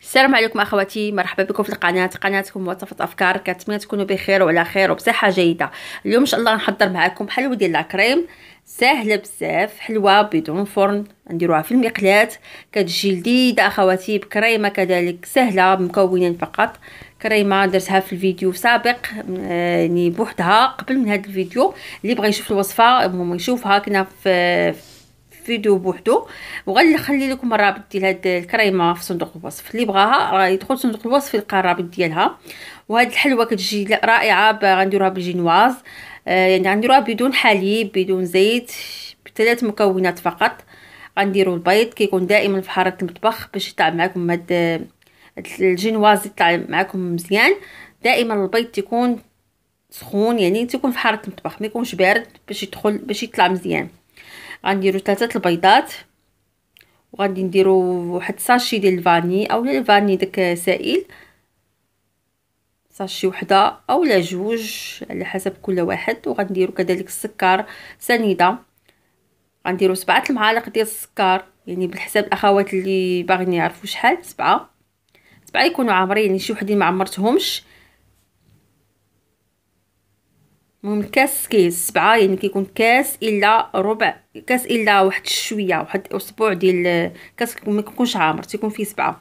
السلام عليكم اخواتي مرحبا بكم في القناه قناتكم وصفه افكار كنتمنى تكونوا بخير وعلى خير وبصحه جيده اليوم ان شاء الله نحضر معكم حلوه ديال لاكريم ساهله بزاف حلوه بدون فرن نديروها في المقلاه كتجي لذيذه اخواتي بكريمه كذلك سهله مكونين فقط كريمه درتها في الفيديو سابق يعني بوحدها قبل من هذا الفيديو اللي بغى يشوف الوصفه المهم يشوفها كنا في فيديو بوحدو وغنخلي لكم الرابط ديال هاد الكريمه في صندوق الوصف اللي بغاها راه يدخل صندوق الوصف يلقى الرابط ديالها وهاد الحلوه كتجي رائعه غنديروها بالجينواز آه، يعني غنديروها بدون حليب بدون زيت بثلاث مكونات فقط غنديروا البيض كيكون دائما في حاره المطبخ باش يطلع معكم هاد الجينواز يطلع معكم مزيان دائما البيض تيكون سخون يعني تيكون في حاره المطبخ ما يكونش بارد باش يدخل باش يطلع مزيان غنديرو ثلاثه البيضات وغادي نديرو واحد ساشي ديال الفاني اولا الفاني داك سائل ساشي وحده اولا جوج على حسب كل واحد وغنديرو كذلك السكر سنيده غنديرو سبعة المعالق ديال السكر يعني بالحساب الاخوات اللي باغيين يعرفوا شحال سبعة سبعة يكونوا عامرين يعني شي وحدين ما عمرتهمش المهم كاس كيس سبعة يعني كيكون كاس الا ربع كاس الا واحد الشويه واحد اسبوع ديال كاس ما كيكونش عامر تيكون فيه سبعة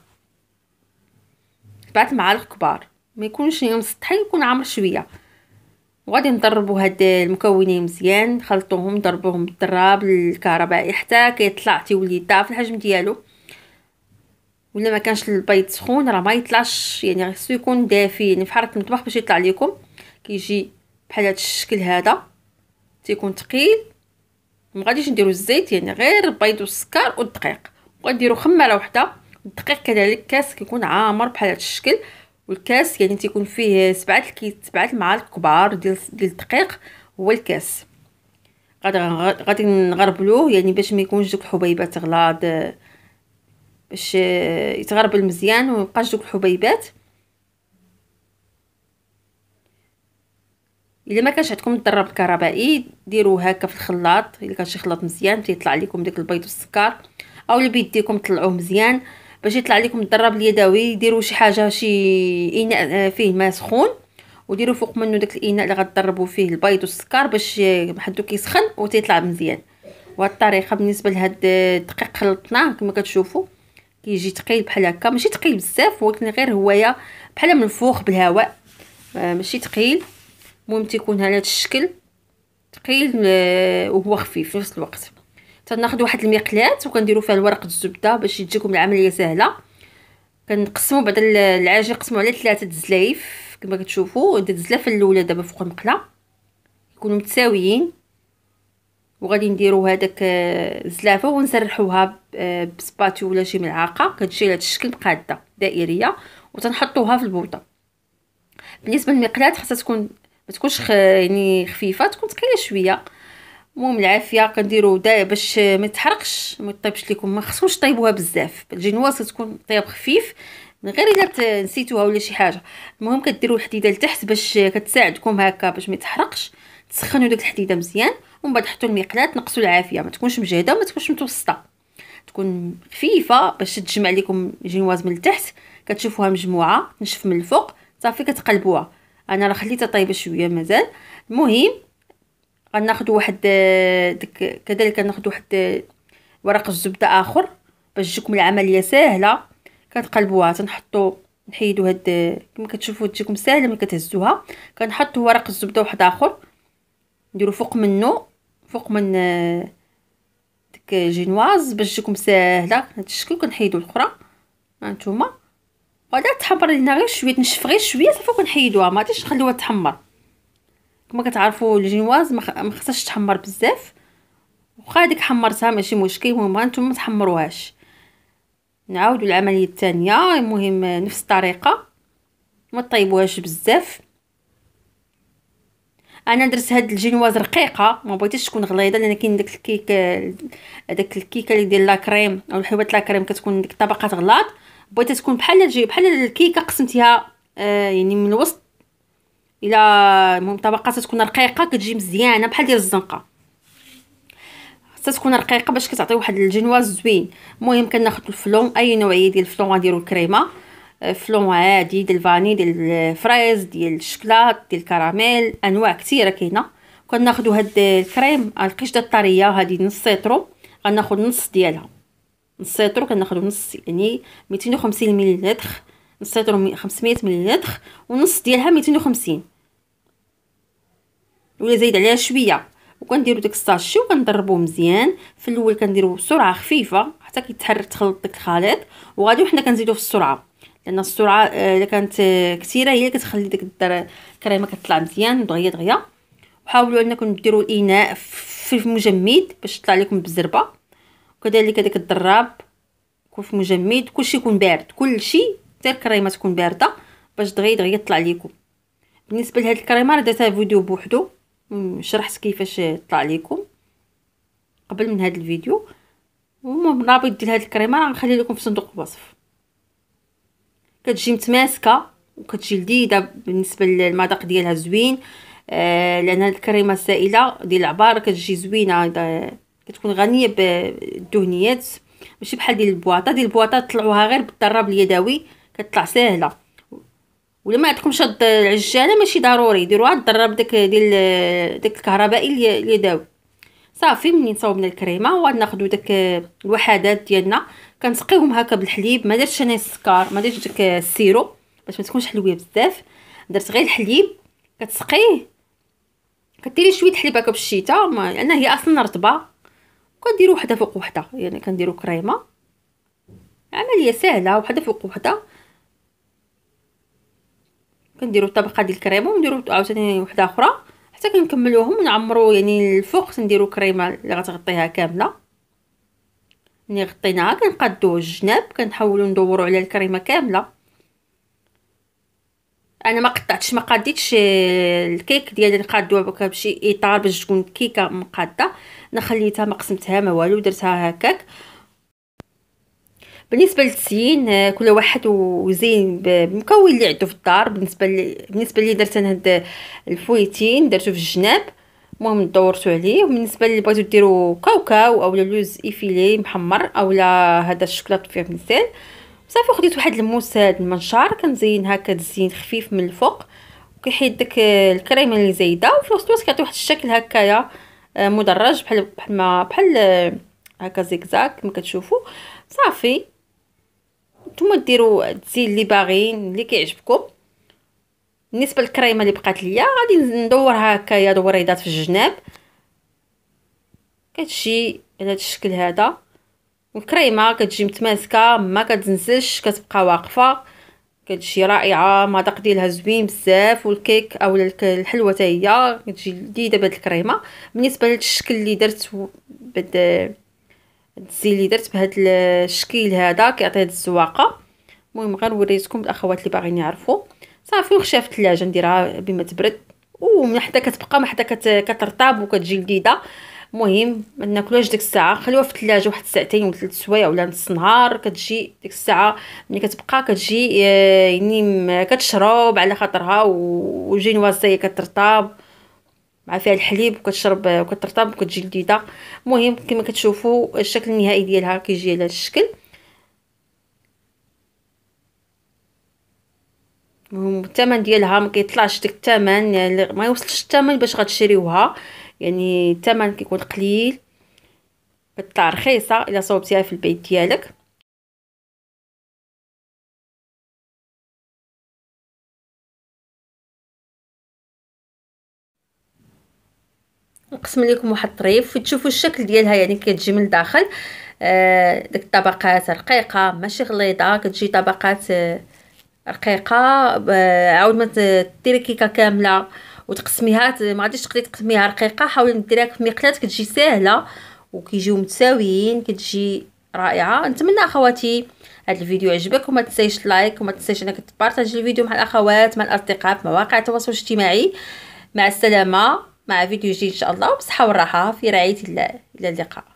سبعة معالق كبار ما يكونش مسطحي يكون عامر شويه وغادي نضربوا هاد المكونين مزيان نخلطوهم نضربوهم بالضراب الكهربائي حتى كيطلع تيولي ضعف الحجم ديالو ولا ما كانش البيض سخون راه ما يطلعش يعني خصو يكون دافي يعني في حراره المطبخ باش يطلع لكم كيجي بحال هذا الشكل هذا تيكون تقيل ما غاديش نديرو الزيت يعني غير البيض والسكر والدقيق وغنديرو خماره وحده الدقيق كذلك كاس كيكون عامر بحال هذا الشكل والكاس يعني تيكون فيه سبعة الكيس سبعة المعالق كبار ديال ديال الدقيق هو الكاس غادي غادي نغربلوه يعني باش ما يكونش دوك الحبيبات غلاض باش يتغربل مزيان وما يبقاش دوك الحبيبات الا ما كانش عندكم الدراب الكهربائي ديروه هكا في الخلاط الا كان شي خلاط مزيان تيطلع لكم داك البيض والسكر او بيديكم طلعوه مزيان باش يطلع لكم الدراب اليدوي ديروا شي حاجه شي اناء آه، فيه ماء سخون وديروا فوق منه داك الاناء اللي غتضربوا فيه البيض والسكر باش بحدو كيسخن وتيطلع مزيان وهاد الطريقه بالنسبه لهاد الدقيق آه، خلطناه كما كتشوفوا كيجي ثقيل بحال هكا ماشي ثقيل بزاف ولكن غير هوايه بحال منفوخ بالهواء آه، ماشي ثقيل المهم تيكون على هذا الشكل ثقيل آه، وهو خفيف في نفس الوقت تناخذ واحد المقلات وكنديروا فيها الورق الزبده باش تجيكم العمليه سهله كنقسموا بعد العجين نقسموا على ثلاثه دزلايف كما كتشوفوا الزلافه الاولى دابا فوق المقله يكونوا متساويين وغادي نديروا هذاك الزلافه آه، ونسرحوها آه، بسباتيو ولا شي ملعقه كتجي على الشكل قاده دائريه وتنحطوها في البوطه بالنسبه للمقلات خاصها تكون ما تكونش خ... يعني خفيفه تكون ثقيله شويه المهم العافيه كنديرو داية باش ما تحرقش ما تطيبش لكم ما خصوش طيبوها بزاف الجينواس تكون طيب خفيف من غير الا نسيتوها ولا شي حاجه المهم كديروا الحديده لتحت باش كتساعدكم هكا باش ما تحرقش تسخنوا ديك الحديده مزيان ومن بعد حطوا المقلاة تنقصوا العافيه ما تكونش مجهده ما تكونش متوسطه تكون خفيفه باش تجمع لكم الجينواز من التحت كتشوفوها مجموعه تنشف من الفوق صافي كتقلبوها انا راه خليتها طايبه شويه مازال المهم غناخذ واحد آه، داك كذلك ناخذ واحد آه، ورق الزبده اخر باش تجيكم العمليه ساهله كنقلبوها تنحطوا نحيدو هاد آه، كما كتشوفوا تجيكم ساهله ملي كتهزوها كنحطوا ورق الزبده واحد اخر نديرو فوق منه فوق من ديك جينواز باش تجيكم ساهله هاد الشكل كنحيدوا الاخرى هانتوما وهذا تحمر لينا غير شويه نشف غير شويه صافي ونحيدوها ما غاديش نخليوها تحمر كما كتعرفوا الجينواز ما خصهاش تحمر بزاف واخا هذيك حمرتها ماشي مشكل المهم غانتوما ما تحمروهاش نعاودوا العمليه الثانيه المهم نفس الطريقه ما طيبوهاش بزاف انا درت هاد الجينواز رقيقه ما بغيتش تكون غليظه لان كاين داك الكيك داك الكيكه اللي ديال لا كريم او الحبات لا كريم كتكون ديك الطبقه غلاط بغيتها تكون بحال بحال الكيكه قسمتيها آه، يعني من الوسط الى المهم طبقات تكون رقيقه كتجي مزيانه بحال ديال الزنقه خاصها تكون رقيقه باش كتعطي واحد الجنواز زوين المهم كناخذ الفلون اي نوعيه ديال الفلون غنديرو الكريمه آه، فلون عادي ديال الفاني ديال الفريز ديال الشكلاط ديال الكراميل انواع كثيره كاينه كناخذوا هاد الكريم القشده الطريه هادي نص سيترو غناخذ نص ديالها نسيطرو كناخدو نص يعني وخمسين مليلتر نسيطرو مي خمسمية مليلتر ونص ديالها ميتين وخمسين ولا زايد عليها شويه وكنديرو داك الساشي وكنضربو مزيان في الاول كنديرو بسرعه خفيفه حتى كيتحرك تخلط داك الخليط وغادي وحنا كنزيدو في السرعه لان السرعه آه، الا كانت كثيره هي اللي كتخلي ديك الكريمه كتطلع مزيان دغيا دغيا وحاولوا انكم ديروا الاناء في المجمد باش تطلع لكم بالزربه وكذلك داك الضراب يكون في مجمد كلشي يكون بارد كلشي حتى الكريمه تكون بارده باش دغيا دغيا يطلع ليكم بالنسبه لهاد الكريمه راه درتها فيديو بوحدو شرحت كيفاش طلع ليكم قبل من هاد الفيديو المهم الرابط ديال هاد الكريمه راه غنخلي لكم في صندوق الوصف كتجي متماسكه وكتجي لذيذه بالنسبه للمذاق ديالها زوين آه لان هاد الكريمه السائله ديال العبار كتجي زوينه كتكون غنيه بالدهنيات ماشي بحال ديال البواطه ديال البواطه طلعوها غير بالضراب اليدوي كتطلع ساهله ولا ما عندكمش هاد العجاله ماشي ضروري ديروها الضرب داك ديال داك الكهربائي اليدوي صافي منين صوبنا الكريمه وغناخذوا داك الوحدات ديالنا كنسقيهم هكا بالحليب ما درتش انا السكر ما درتش داك السيرو باش ما تكونش حلويه بزاف درت غير الحليب كتسقيه كديري شويه الحليب هكا بالشيته لان هي اصلا رطبه كندير وحده فوق وحده يعني كنديرو كريمه عمليه سهله وحده فوق وحده كنديرو طبقه ديال الكريمه ونديرو عاوتاني وحده اخرى حتى كنكملوهم ونعمرو يعني الفوق تنديرو كريمه اللي غتغطيها كامله ملي يعني غطيناها كنقادو الجناب كنحاولو ندورو على الكريمه كامله انا ما قطعتش ما قاديتش آه، الكيك ديالي نقادوها بك بشي اطار باش تكون كيكه مقاده انا خليتها ما قسمتها ما والو درتها هكاك بالنسبه للتزيين آه، كل واحد وزين بالمكون اللي عنده في الدار بالنسبه بالنسبه لي درت انا هاد الفويتين درتو في الجناب المهم دورتو عليه وبالنسبه اللي بغيتو ديروا كاوكاو اولا لوز ايفيلي محمر اولا هذا الشوكولاط فيه مثال صافي خديت واحد الموس هاد المنشار كنزين هكا تزين خفيف من الفوق كيحيد داك الكريمه اللي زايده وفي الوسط كيعطي واحد الشكل هكايا آه، مدرج بحال بحال ما بحال آه، هكا زيكزاك كما كتشوفوا صافي نتوما ديروا الزين اللي باغيين اللي كيعجبكم بالنسبه للكريمه اللي بقات ليا غادي ندورها هكايا دوريدات في الجناب كتجي على هذا الشكل هذا والكريمة كتجي متماسكه ما كتنزلش كتبقى واقفه كتجي رائعه مذاق ديالها زوين بزاف والكيك اولا الحلوه حتى هي كتجي لذيذه بهاد الكريمه بالنسبه لهاد الشكل اللي درت بهاد الزي اللي درت بهاد الشكل هدا كيعطي هاد الزواقه المهم نوريتكم الاخوات اللي باغيين يعرفو صافي وخشيها في نديرها بما تبرد ومن حدا كتبقى ما حدا كترطاب وكتجي لذيذه المهم ما ناكلوهاش ديك الساعه خليوها في الثلاجه واحد ساعتين ولا ثلاث سوايع ولا نص نهار كتجي ديك الساعه ملي كتبقى كتجي آه، يعني كتشرب على خاطرها وجينوازه هي كترطاب مع فيها الحليب وكتشرب وكترطب وكتجي لذيذه المهم كما كتشوفوا الشكل النهائي ديالها كيجي على هذا الشكل المهم الثمن ديالها ما كيطلعش ديك الثمن يعني ما يوصلش الثمن باش غتشريوها يعني الثمن كيكون قليل بطلع رخيصه الا صوبتيها في البيت ديالك نقسم لكم واحد الطريف وتشوفوا الشكل ديالها يعني كتجي من الداخل آه ديك الطبقات رقيقه ماشي غليظه كتجي طبقات آه، رقيقه عاود ما ديري كيكه كامله وتقسميها ما غاديش تقدري تقسميها رقيقه حاولي ديريها في مقلاة كتجي ساهله وكيجيو متساويين كتجي رائعه نتمنى اخواتي هذا الفيديو عجبك وما تنسيش لايك وما تنسيش انك تبارطاجي الفيديو مع الاخوات مع الاصدقاء في مواقع التواصل الاجتماعي مع السلامه مع فيديو جديد ان شاء الله وبصحه والراحه في رعايه الله الى اللقاء